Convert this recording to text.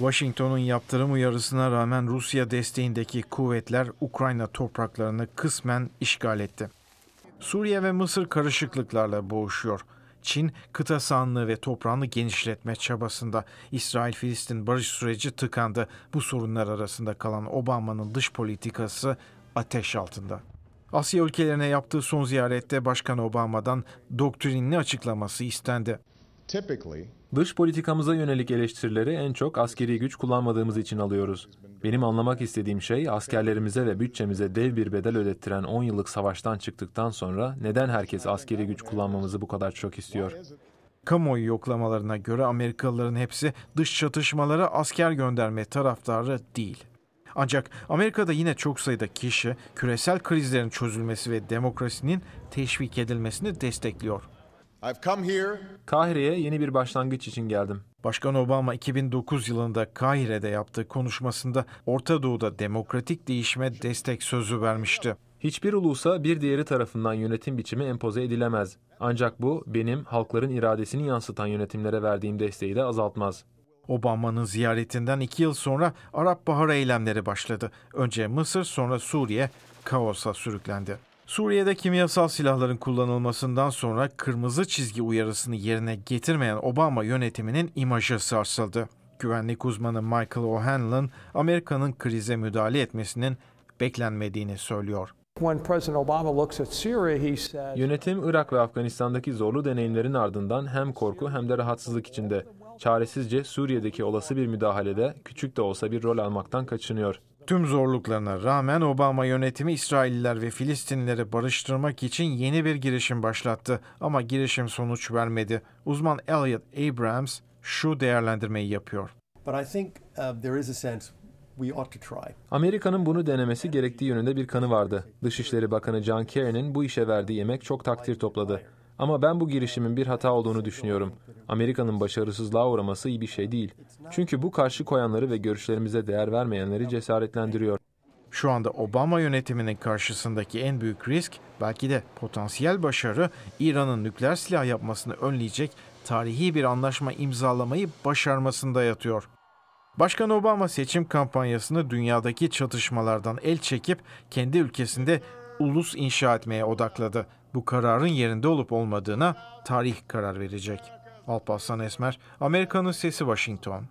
Washington'un yaptırım uyarısına rağmen Rusya desteğindeki kuvvetler Ukrayna topraklarını kısmen işgal etti. Suriye ve Mısır karışıklıklarla boğuşuyor. Çin kıta sahanlığı ve toprağını genişletme çabasında İsrail-Filistin barış süreci tıkandı. Bu sorunlar arasında kalan Obama'nın dış politikası ateş altında. Asya ülkelerine yaptığı son ziyarette Başkan Obama'dan doktrinli açıklaması istendi. Dış politikamıza yönelik eleştirileri en çok askeri güç kullanmadığımız için alıyoruz. Benim anlamak istediğim şey askerlerimize ve bütçemize dev bir bedel ödettiren 10 yıllık savaştan çıktıktan sonra neden herkes askeri güç kullanmamızı bu kadar çok istiyor? Kamuoyu yoklamalarına göre Amerikalıların hepsi dış çatışmalara asker gönderme taraftarı değil. Ancak Amerika'da yine çok sayıda kişi küresel krizlerin çözülmesi ve demokrasinin teşvik edilmesini destekliyor. Kahire'ye yeni bir başlangıç için geldim. Başkan Obama 2009 yılında Kahire'de yaptığı konuşmasında Orta Doğu'da demokratik değişime destek sözü vermişti. Hiçbir ulusa bir diğeri tarafından yönetim biçimi empoze edilemez. Ancak bu benim halkların iradesini yansıtan yönetimlere verdiğim desteği de azaltmaz. Obama'nın ziyaretinden iki yıl sonra Arap Baharı eylemleri başladı. Önce Mısır sonra Suriye kaosa sürüklendi. Suriye'de kimyasal silahların kullanılmasından sonra kırmızı çizgi uyarısını yerine getirmeyen Obama yönetiminin imajı sarsıldı. Güvenlik uzmanı Michael O'Hanlon, Amerika'nın krize müdahale etmesinin beklenmediğini söylüyor. Yönetim Irak ve Afganistan'daki zorlu deneyimlerin ardından hem korku hem de rahatsızlık içinde. Çaresizce Suriye'deki olası bir müdahalede küçük de olsa bir rol almaktan kaçınıyor tüm zorluklarına rağmen Obama yönetimi İsrailliler ve Filistinlileri barıştırmak için yeni bir girişim başlattı ama girişim sonuç vermedi. Uzman Elliot Abrams şu değerlendirmeyi yapıyor. But I think uh, there is a sense Amerika'nın bunu denemesi gerektiği yönünde bir kanı vardı. Dışişleri Bakanı John Kerry'nin bu işe verdiği emek çok takdir topladı. Ama ben bu girişimin bir hata olduğunu düşünüyorum. Amerika'nın başarısızlığa uğraması iyi bir şey değil. Çünkü bu karşı koyanları ve görüşlerimize değer vermeyenleri cesaretlendiriyor. Şu anda Obama yönetiminin karşısındaki en büyük risk belki de potansiyel başarı İran'ın nükleer silah yapmasını önleyecek tarihi bir anlaşma imzalamayı başarmasında yatıyor. Başkan Obama seçim kampanyasını dünyadaki çatışmalardan el çekip kendi ülkesinde ulus inşa etmeye odakladı bu kararın yerinde olup olmadığına tarih karar verecek. Alparslan Esmer, Amerika'nın Sesi Washington.